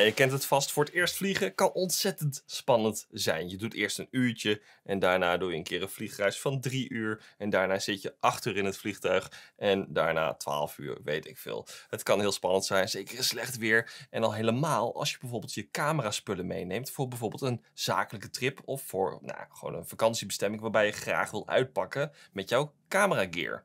je kent het vast, voor het eerst vliegen kan ontzettend spannend zijn. Je doet eerst een uurtje en daarna doe je een keer een vliegreis van drie uur. En daarna zit je acht uur in het vliegtuig en daarna twaalf uur, weet ik veel. Het kan heel spannend zijn, zeker in slecht weer. En al helemaal als je bijvoorbeeld je camera-spullen meeneemt voor bijvoorbeeld een zakelijke trip of voor nou, gewoon een vakantiebestemming waarbij je graag wil uitpakken met jouw camera gear.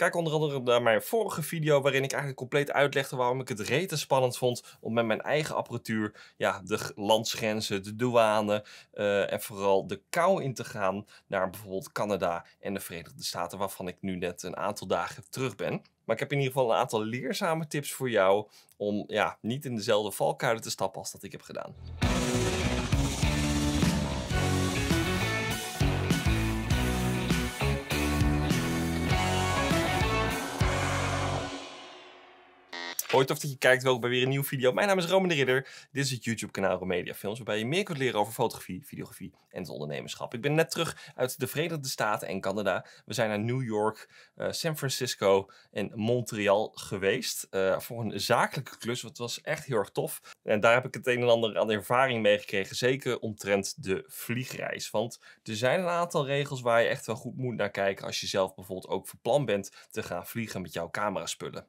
Kijk onder andere naar mijn vorige video waarin ik eigenlijk compleet uitlegde waarom ik het rete spannend vond om met mijn eigen apparatuur ja, de landsgrenzen, de douane eh, en vooral de kou in te gaan naar bijvoorbeeld Canada en de Verenigde Staten waarvan ik nu net een aantal dagen terug ben. Maar ik heb in ieder geval een aantal leerzame tips voor jou om ja, niet in dezelfde valkuilen te stappen als dat ik heb gedaan. Hoi, tof dat je kijkt. Welkom bij weer een nieuwe video. Mijn naam is Roman de Ridder. Dit is het YouTube-kanaal Romedia Films, waarbij je meer kunt leren over fotografie, videografie en het ondernemerschap. Ik ben net terug uit de Verenigde Staten en Canada. We zijn naar New York, eh, San Francisco en Montreal geweest eh, voor een zakelijke klus. Wat was echt heel erg tof. En daar heb ik het een en ander aan ervaring mee gekregen, zeker omtrent de vliegreis. Want er zijn een aantal regels waar je echt wel goed moet naar kijken als je zelf bijvoorbeeld ook van plan bent te gaan vliegen met jouw camera spullen.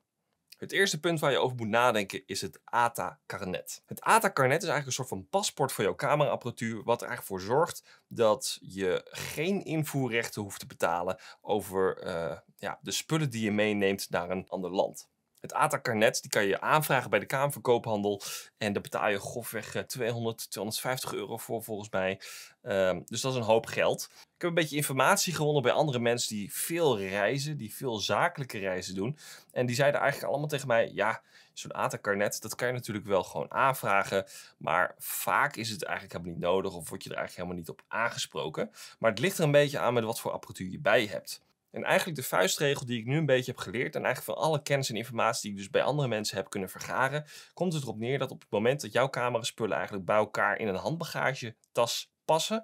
Het eerste punt waar je over moet nadenken is het ATA-karnet. Het ATA-karnet is eigenlijk een soort van paspoort voor jouw cameraapparatuur, wat er eigenlijk voor zorgt dat je geen invoerrechten hoeft te betalen over eh, ja, de spullen die je meeneemt naar een ander land. Het ATA-karnet, die kan je aanvragen bij de Kamerverkoophandel. En daar betaal je grofweg 200, eh, 250 euro voor volgens mij. Ehm, dus dat is een hoop geld. Ik heb een beetje informatie gewonnen bij andere mensen die veel reizen, die veel zakelijke reizen doen. En die zeiden eigenlijk allemaal tegen mij, ja, zo'n ATA-karnet, dat kan je natuurlijk wel gewoon aanvragen. Maar vaak is het eigenlijk helemaal niet nodig of word je er eigenlijk helemaal niet op aangesproken. Maar het ligt er een beetje aan met wat voor apparatuur je bij je hebt. En eigenlijk de vuistregel die ik nu een beetje heb geleerd, en eigenlijk van alle kennis en informatie die ik dus bij andere mensen heb kunnen vergaren, komt het erop neer dat op het moment dat jouw cameraspullen eigenlijk bij elkaar in een handbagagetas passen,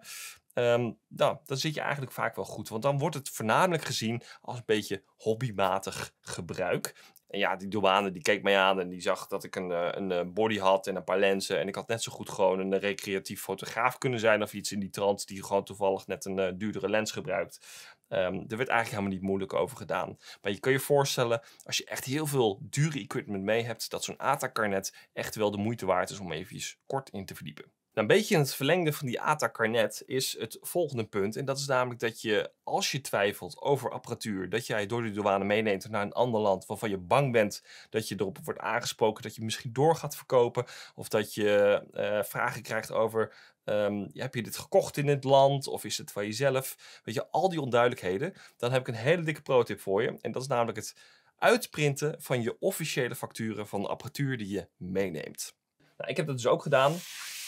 um, nou, dan zit je eigenlijk vaak wel goed. Want dan wordt het voornamelijk gezien als een beetje hobbymatig gebruik. En ja, die douane die keek mij aan en die zag dat ik een, eh, een eh, body had en een paar lenzen. En ik had net zo goed gewoon een eh, recreatief fotograaf kunnen zijn of iets in die trant die gewoon toevallig net een duurdere lens gebruikt. Um, er werd eigenlijk helemaal niet moeilijk over gedaan. Maar je kan je voorstellen, als je echt heel veel dure equipment mee hebt, dat zo'n ATA-karnet echt wel de moeite waard is om even kort in te verdiepen. Nou, een beetje in het verlengde van die ata Carnet is het volgende punt. En dat is namelijk dat je, als je twijfelt over apparatuur, dat jij door de douane meeneemt naar een ander land waarvan je bang bent dat je erop wordt aangesproken, dat je misschien door gaat verkopen of dat je eh, vragen krijgt over Ehm, heb je dit gekocht in het land of is het van jezelf? Weet je, al die onduidelijkheden. Dan heb ik een hele dikke pro-tip voor je. En dat is namelijk het uitprinten van je officiële facturen van de apparatuur die je meeneemt. Nou, ik heb dat dus ook gedaan.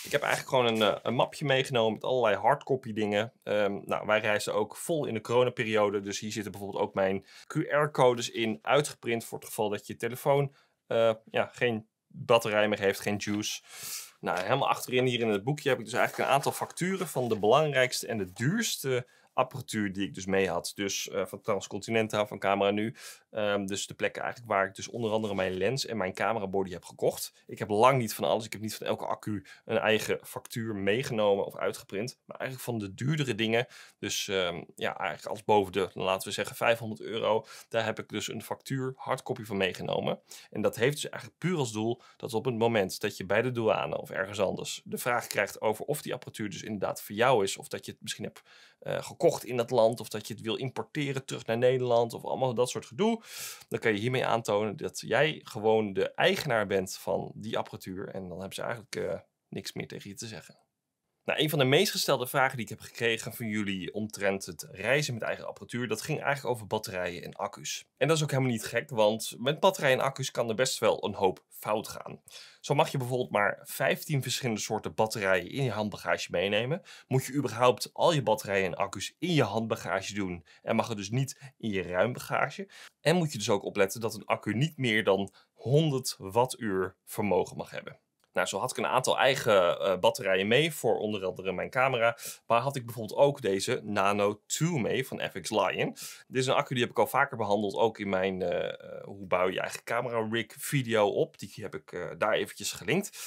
Ik heb eigenlijk gewoon een, eh, een mapje meegenomen met allerlei hardcopy dingen. Ehm, nou, wij reizen ook vol in de coronaperiode. Dus hier zitten bijvoorbeeld ook mijn QR-codes in, uitgeprint voor het geval dat je telefoon eh, ja, geen batterij meer heeft, geen juice. Nou, helemaal achterin hier in het boekje heb ik dus eigenlijk een aantal facturen van de belangrijkste en de duurste apparatuur die ik dus mee had. Dus eh, van Transcontinental, van Camera Nu, Ehm, dus de plek eigenlijk waar ik dus onder andere mijn lens en mijn camerabody heb gekocht. Ik heb lang niet van alles, ik heb niet van elke accu een eigen factuur meegenomen of uitgeprint. Maar eigenlijk van de duurdere dingen, dus ehm, ja, eigenlijk als boven de, laten we zeggen 500 euro, daar heb ik dus een factuur hardcopy van meegenomen. En dat heeft dus eigenlijk puur als doel dat op het moment dat je bij de douane of ergens anders de vraag krijgt over of die apparatuur dus inderdaad voor jou is, of dat je het misschien hebt eh, gekocht in dat land, of dat je het wil importeren terug naar Nederland, of allemaal dat soort gedoe dan kan je hiermee aantonen dat jij gewoon de eigenaar bent van die apparatuur. En dan hebben ze eigenlijk eh, niks meer tegen je te zeggen. Nou, een van de meest gestelde vragen die ik heb gekregen van jullie omtrent het reizen met eigen apparatuur, dat ging eigenlijk over batterijen en accu's. En dat is ook helemaal niet gek, want met batterijen en accu's kan er best wel een hoop fout gaan. Zo mag je bijvoorbeeld maar 15 verschillende soorten batterijen in je handbagage meenemen. Moet je überhaupt al je batterijen en accu's in je handbagage doen en mag het dus niet in je ruimbagage. En moet je dus ook opletten dat een accu niet meer dan 100 wattuur vermogen mag hebben. Nou, zo had ik een aantal eigen eh, batterijen mee voor onder andere mijn camera. Maar had ik bijvoorbeeld ook deze Nano 2 mee van FX Lion. Dit is een accu die heb ik al vaker behandeld, ook in mijn eh, eh, hoe bouw je eigen camera rig video op. Die heb ik daar eventjes gelinkt.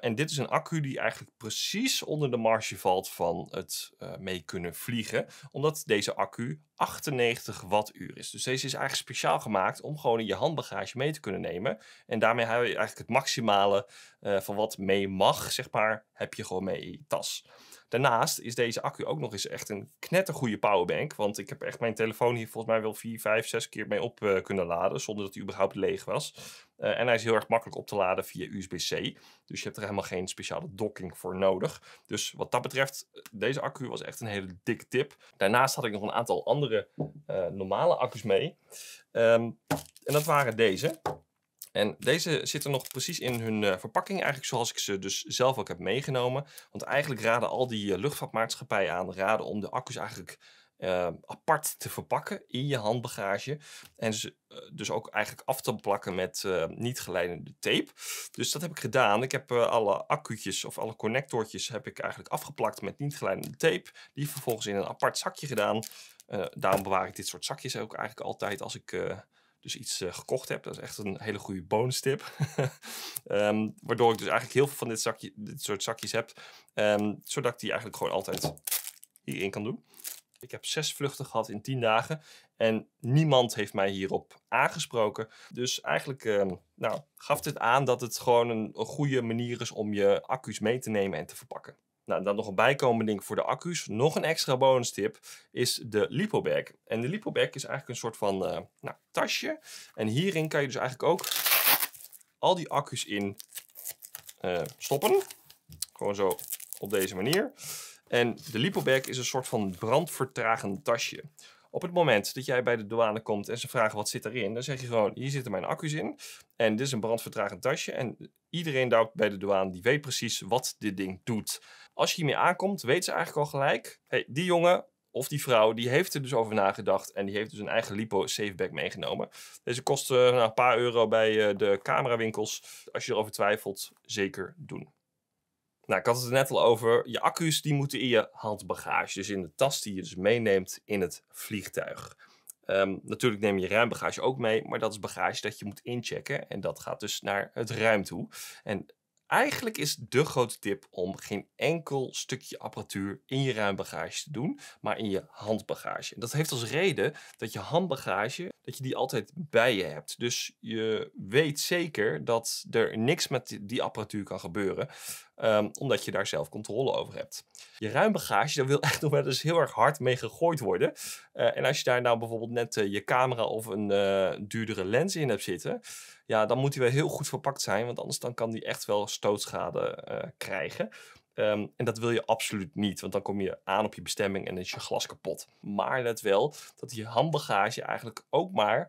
en dit is een accu die eigenlijk precies onder de marge valt van het mee kunnen vliegen. Omdat deze accu 98 wattuur is. Dus deze is eigenlijk speciaal gemaakt om gewoon in je handbagage mee te kunnen nemen. En daarmee heb je eigenlijk het maximale uh, van wat mee mag, zeg maar, heb je gewoon mee in je tas. Daarnaast is deze accu ook nog eens echt een knettergoede powerbank. Want ik heb echt mijn telefoon hier volgens mij wel 4, 5, 6 keer mee op eh, kunnen laden. Zonder dat hij überhaupt leeg was. Eh, en hij is heel erg makkelijk op te laden via USB-C. Dus je hebt er helemaal geen speciale docking voor nodig. Dus wat dat betreft, deze accu was echt een hele dikke tip. Daarnaast had ik nog een aantal andere eh, normale accu's mee. Ehm, en dat waren deze. En deze zitten nog precies in hun eh, verpakking, eigenlijk zoals ik ze dus zelf ook heb meegenomen. Want eigenlijk raden al die eh, luchtvaartmaatschappijen aan raden om de accu's eigenlijk eh, apart te verpakken in je handbagage. En ze, dus ook eigenlijk af te plakken met niet geleidende tape. Dus dat heb ik gedaan. Ik heb alle accu'tjes of alle connectortjes heb ik eigenlijk afgeplakt met niet geleidende tape. Die vervolgens in een apart zakje gedaan. daarom bewaar ik dit soort zakjes ook eigenlijk altijd als ik dus iets eh, gekocht heb. Dat is echt een hele goede bonus ehm, waardoor ik dus eigenlijk heel veel van dit, zakje, dit soort zakjes heb. Ehm, zodat ik die eigenlijk gewoon altijd hierin kan doen. Ik heb zes vluchten gehad in tien dagen. En niemand heeft mij hierop aangesproken. Dus eigenlijk ehm, nou, gaf dit aan dat het gewoon een goede manier is om je accu's mee te nemen en te verpakken. Nou, dan nog een bijkomend ding voor de accu's. Nog een extra bonus tip is de lipobag. En de lipobag is eigenlijk een soort van eh, nou, tasje. En hierin kan je dus eigenlijk ook al die accu's in eh, stoppen. Gewoon zo op deze manier. En de lipobag is een soort van brandvertragend tasje. Op het moment dat jij bij de douane komt en ze vragen wat zit erin, dan zeg je gewoon, hier zitten mijn accu's in. En dit is een brandvertragend tasje. En iedereen daar bij de douane, die weet precies wat dit ding doet. Als je hiermee aankomt, weet ze eigenlijk al gelijk, hey, die jongen of die vrouw, die heeft er dus over nagedacht en die heeft dus een eigen lipo safeback meegenomen. Deze kost nou, een paar euro bij uh, de camerawinkels. Als je erover twijfelt, zeker doen. Nou, ik had het er net al over. Je accu's die moeten in je handbagage. Dus in de tas die je dus meeneemt in het vliegtuig. Ehm, natuurlijk neem je ruimbagage ook mee, maar dat is bagage dat je moet inchecken. En dat gaat dus naar het ruim toe. En Eigenlijk is de grote tip om geen enkel stukje apparatuur in je ruimbagage te doen, maar in je handbagage. En dat heeft als reden dat je handbagage, dat je die altijd bij je hebt. Dus je weet zeker dat er niks met die apparatuur kan gebeuren, ehm, omdat je daar zelf controle over hebt. Je ruimbagage, daar wil echt nog wel eens heel erg hard mee gegooid worden. Eh, en als je daar nou bijvoorbeeld net eh, je camera of een eh, duurdere lens in hebt zitten, ja, dan moet hij wel heel goed verpakt zijn, want anders dan kan hij echt wel stootschade eh, krijgen. Ehm, en dat wil je absoluut niet, want dan kom je aan op je bestemming en is je glas kapot. Maar let wel dat die handbagage eigenlijk ook maar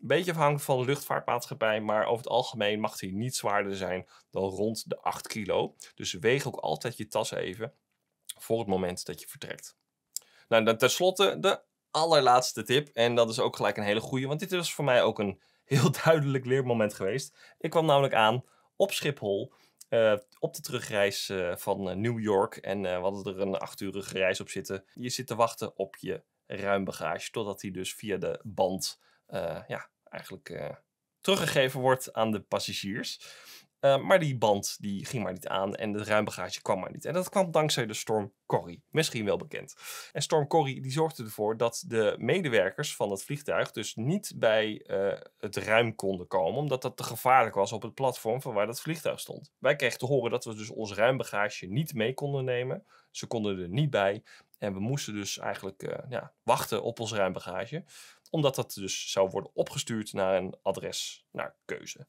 een beetje afhankelijk van de luchtvaartmaatschappij, maar over het algemeen mag die niet zwaarder zijn dan rond de 8 kilo. Dus weeg ook altijd je tas even voor het moment dat je vertrekt. Nou, dan tenslotte de allerlaatste tip, en dat is ook gelijk een hele goede, want dit was voor mij ook een heel duidelijk leermoment geweest. Ik kwam namelijk aan op Schiphol. Eh, op de terugreis eh, van eh, New York. En we hadden er een achtuurige reis op zitten. Je zit te wachten op je ruimbagage. Totdat die dus via de band ja, eigenlijk teruggegeven wordt aan de passagiers. Eh, maar die band die ging maar niet aan en de ruimbagage kwam maar niet. En dat kwam dankzij de storm Corrie, misschien wel bekend. En storm Corrie die zorgde ervoor dat de medewerkers van het vliegtuig dus niet bij eh, het ruim konden komen, omdat dat te gevaarlijk was op het platform van waar dat vliegtuig stond. Wij kregen te horen dat we dus ons ruimbagage niet mee konden nemen. Ze konden er niet bij en we moesten dus eigenlijk eh, ja, wachten op ons ruimbagage omdat dat dus zou worden opgestuurd naar een adres naar keuze.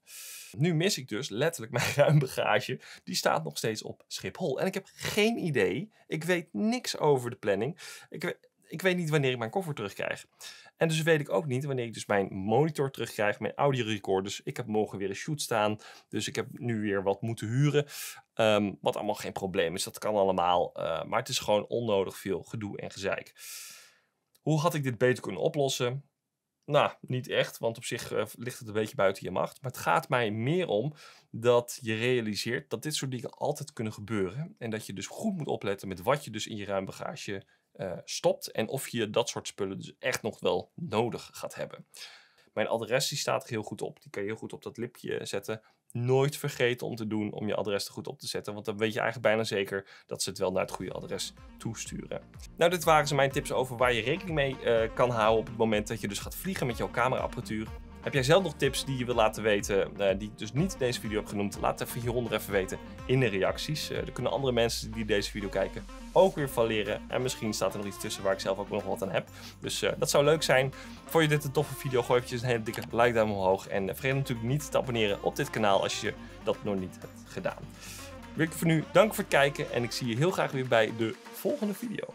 Nu mis ik dus letterlijk mijn bagage. Die staat nog steeds op Schiphol. En ik heb geen idee. Ik weet niks over de planning. Ik, ik weet niet wanneer ik mijn koffer terugkrijg. En dus weet ik ook niet wanneer ik dus mijn monitor terugkrijg, mijn audio recorders. Dus ik heb morgen weer een shoot staan, dus ik heb nu weer wat moeten huren. Ehm, wat allemaal geen probleem is, dat kan allemaal. Eh, maar het is gewoon onnodig veel gedoe en gezeik. Hoe had ik dit beter kunnen oplossen? Nou, niet echt, want op zich eh, ligt het een beetje buiten je macht. Maar het gaat mij meer om dat je realiseert dat dit soort dingen altijd kunnen gebeuren. En dat je dus goed moet opletten met wat je dus in je ruim bagage eh, stopt. En of je dat soort spullen dus echt nog wel nodig gaat hebben. Mijn adres die staat er heel goed op. Die kan je heel goed op dat lipje zetten nooit vergeten om te doen om je adres er goed op te zetten. Want dan weet je eigenlijk bijna zeker dat ze het wel naar het goede adres toesturen. Nou, dit waren ze mijn tips over waar je rekening mee eh, kan houden op het moment dat je dus gaat vliegen met jouw cameraapparatuur. Heb jij zelf nog tips die je wil laten weten, eh, die ik dus niet in deze video heb genoemd? Laat het even hieronder even weten in de reacties. Eh, er kunnen andere mensen die deze video kijken ook weer van leren. En misschien staat er nog iets tussen waar ik zelf ook nog wat aan heb. Dus eh, dat zou leuk zijn. Vond je dit een toffe video? Gooi eventjes een hele dikke like duim omhoog. En vergeet natuurlijk niet te abonneren op dit kanaal als je dat nog niet hebt gedaan. Wil ik voor nu dank voor het kijken en ik zie je heel graag weer bij de volgende video.